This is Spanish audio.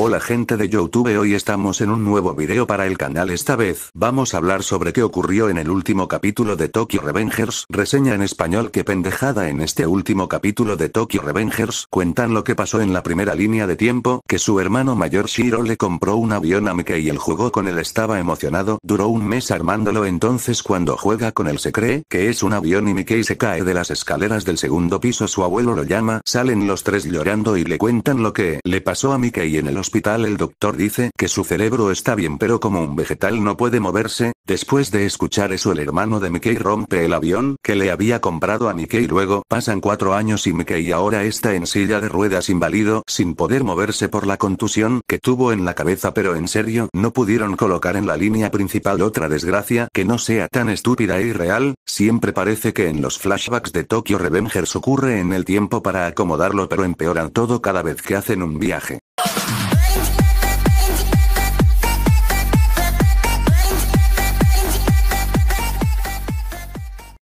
Hola gente de Youtube hoy estamos en un nuevo video para el canal esta vez vamos a hablar sobre qué ocurrió en el último capítulo de Tokyo Revengers reseña en español que pendejada en este último capítulo de Tokyo Revengers cuentan lo que pasó en la primera línea de tiempo que su hermano mayor Shiro le compró un avión a Mickey y el jugó con él estaba emocionado duró un mes armándolo entonces cuando juega con él se cree que es un avión y Mickey se cae de las escaleras del segundo piso su abuelo lo llama salen los tres llorando y le cuentan lo que le pasó a Mickey en el hospital el doctor dice que su cerebro está bien pero como un vegetal no puede moverse, después de escuchar eso el hermano de Mickey rompe el avión que le había comprado a Mickey luego pasan cuatro años y Mickey ahora está en silla de ruedas inválido sin poder moverse por la contusión que tuvo en la cabeza pero en serio no pudieron colocar en la línea principal otra desgracia que no sea tan estúpida y real siempre parece que en los flashbacks de Tokyo Revengers ocurre en el tiempo para acomodarlo pero empeoran todo cada vez que hacen un viaje.